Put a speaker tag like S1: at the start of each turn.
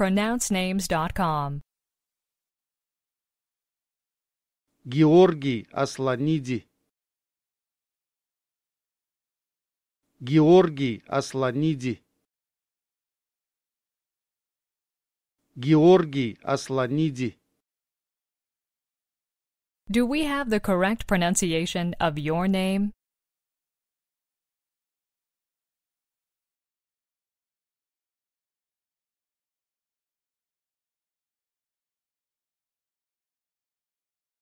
S1: pronouncenames.com.
S2: Георгий Асланиди Георгий Асланиди Георгий Асланиди
S1: Do we have the correct pronunciation of your name?